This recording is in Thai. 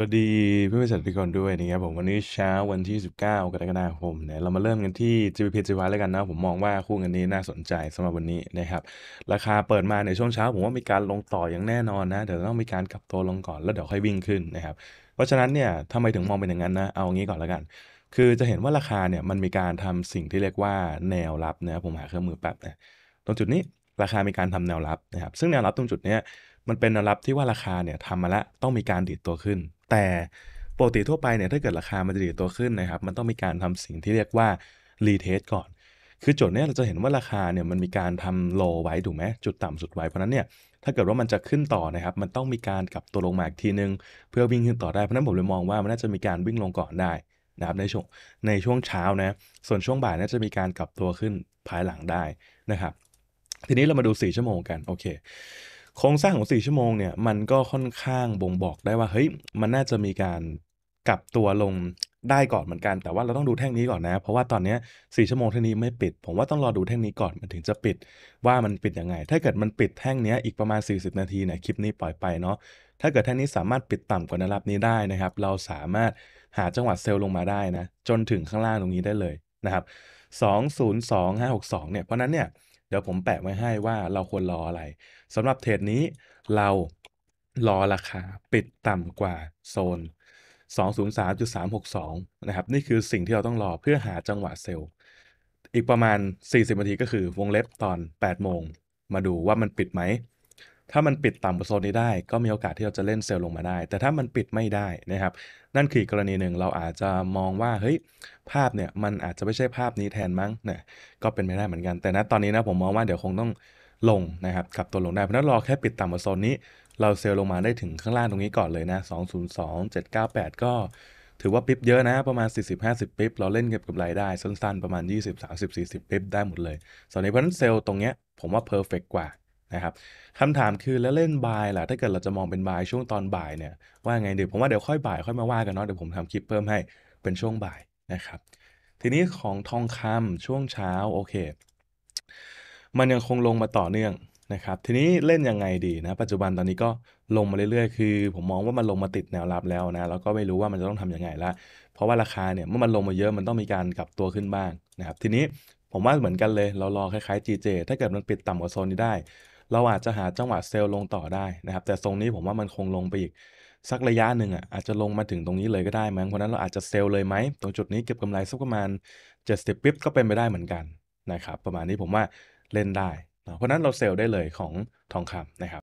สวัสดีเพื่อนบริษัททุกคนด้วยนะครับผมวันนี้เช้าวันที่ 19กรกฎาคมเนี่ยเรามาเริ่มกันที่ GBP จีวแล้วกันนะ ผมมองว่าคู่เงินนี้น่าสนใจสำหรับวันนี้นะครับราคาเปิดมาในช่วงเช้า ผมว่ามีการลงต่ออย่างแน่นอนนะ เดี๋ยวต้องมีการกลับตัวลงก่อนแล้วเดี๋ยวค่อยวิ่งขึ้นนะครับ เพราะฉะนั้นเนี่ยทำไมถึงมองเป็นอย่างนั้นนะเอางี้ก่อนแล้วกัน คือจะเห็นว่าราคาเนี่ยมันมีการทำสิ่งที่เรียกว่าแนวรับนะครับผมหาเครื่องมือแป๊บนะตรงจุดนี้ราคามีการทำแนวรับนะครับซึ่งแนวรับตรงจุดนี้มันเป็นแนวรับที่ว่าราคาเนี่ยทำมาแล้วต้องมีการดีดตัวขึ้นแต่ปกติทั่วไปเนี่ยถ้าเกิดราคามันจะดีตัวขึ้นนะครับมันต้องมีการทำสิ่งที่เรียกว่ารีเทสก่อน คือจุดนี้เราจะเห็นว่าราคาเนี่ยมันมีการทำโลไว้ถูกไหมจุดต่ำสุดไว้ เพราะนั้นเนี่ยถ้าเกิดว่ามันจะขึ้นต่อนะครับ มันต้องมีการกลับตัวลงมาอีกทีนึง เพื่อวิ่งขึ้นต่อได้เพราะนั้นผมเลยมองว่ามันน่าจะมีการวิ่งลงก่อนได้นะครับในช่วงในช่วงเช้านะส่วนช่วงบ่ายน่าจะมีการกลับตัวขึ้นภายหลังได้นะครับ ทีนี้เรามาดู4ชั่วโมงกันโอเคโครงสร้างของ 4 ชั่วโมงเนี่ยมันก็ค่อนข้างบ่งบอกได้ว่าเฮ้ยมันน่าจะมีการกลับตัวลงได้ก่อนเหมือนกัน แต่ว่าเราต้องดูแท่งนี้ก่อนนะ เพราะว่าตอนนี้สี่ชั่วโมงแท่งนี้ไม่ปิด ผมว่าต้องรอดูแท่งนี้ก่อนมันถึงจะปิดว่ามันปิดยังไง ถ้าเกิดมันปิดแท่งนี้อีกประมาณ 40 นาทีเนี่ยคลิปนี้ปล่อยไปเนาะถ้าเกิดแท่งนี้สามารถปิดต่ำกว่าแนวรับนี้ได้นะครับ เราสามารถหาจังหวัดเซลล์ลงมาได้นะจนถึงข้างล่างตรงนี้ได้เลยนะครับ202 562เนี่ยเพราะนั้นเนี่ยเดี๋ยวผมแปะไว้ให้ว่าเราควรรออะไรสำหรับเทรดนี้เรารอราคาปิดต่ำกว่าโซน 203.362 นะครับ นี่คือสิ่งที่เราต้องรอเพื่อหาจังหวะเซลล์อีกประมาณ 40นาทีก็คือวงเล็บตอน 8 โมง มาดูว่ามันปิดไหมถ้ามันปิดต่ำกว่าโซนนี้ได้ ก็มีโอกาสที่เราจะเล่นเซลล์ลงมาได้ แต่ถ้ามันปิดไม่ได้นะครับนั่นคือกรณีหนึ่งเราอาจจะมองว่าเฮ้ยภาพเนี่ยมันอาจจะไม่ใช่ภาพนี้แทนมั้งเนี่ยก็เป็นไม่ได้เหมือนกัน แต่ณตอนนี้นะผมมองว่าเดี๋ยวคงต้องลงนะครับกลับตัวลงได้เพราะนั้นรอแค่ปิดต่ำกว่าโซนนี้ เราเซลล์ลงมาได้ถึงข้างล่างตรงนี้ก่อนเลยนะ202798 ก็ถือว่าปิ๊บเยอะนะประมาณ40-50ปิ๊บเราเล่นเก็บกับรายได้สั้น ๆ ประมาณ20-30-40ปิ๊บได้หมดเลยส่วนในเพราะนั้นเซลล์ตรงเนี้ยผมว่าเพอร์เฟกกว่านะครับคำถามคือแล้วเล่นบายล่ะถ้าเกิดเราจะมองเป็นบายช่วงตอนบ่ายเนี่ยว่าไงเดี๋ยวผมว่าเดี๋ยวค่อยบ่ายค่อยมาว่ากันเนาะเดี๋ยวผมทำคลิปเพิ่มให้เป็นช่วงบ่ายนะครับทีนี้ของทองคำช่วงเช้าโอเค มันยังคงลงมาต่อเนื่องนะครับทีนี้เล่นยังไงดีนะปัจจุบันตอนนี้ก็ลงมาเรื่อยๆคือ ผมมองว่ามันลงมาติดแนวรับแล้วนะแล้วก็ไม่รู้ว่ามันจะต้องทํำยังไงละเพราะว่าราคาเนี่ยเมื่อมันลงมาเยอะมันต้องมีการกลับตัวขึ้นบ้างนะครับทีนี้ผมว่าเหมือนกันเลยเรารอคล้ายๆ GJ ถ้าเกิดมันปิดต่ำกว่าโซนนี้ได้เราอาจจะหาจังหวะเซลล์ลงต่อได้นะครับ แต่ทรงนี้ผมว่ามันคงลงไปอีกสักระยะหนึ่งอ่ะอาจจะลงมาถึงตรงนี้เลยก็ได้มั้งเพราะนั้นเราอาจจะเซลล์เลยไหมตรงจุดนี้เก็บกำไรสักประมาณ70ปิ๊บก็เป็นไปได้เหมือนกันนะครับประมาณนี้ผมว่าเล่นได้ เพราะนั้นเราเซลล์ได้เลยของทองคำนะครับ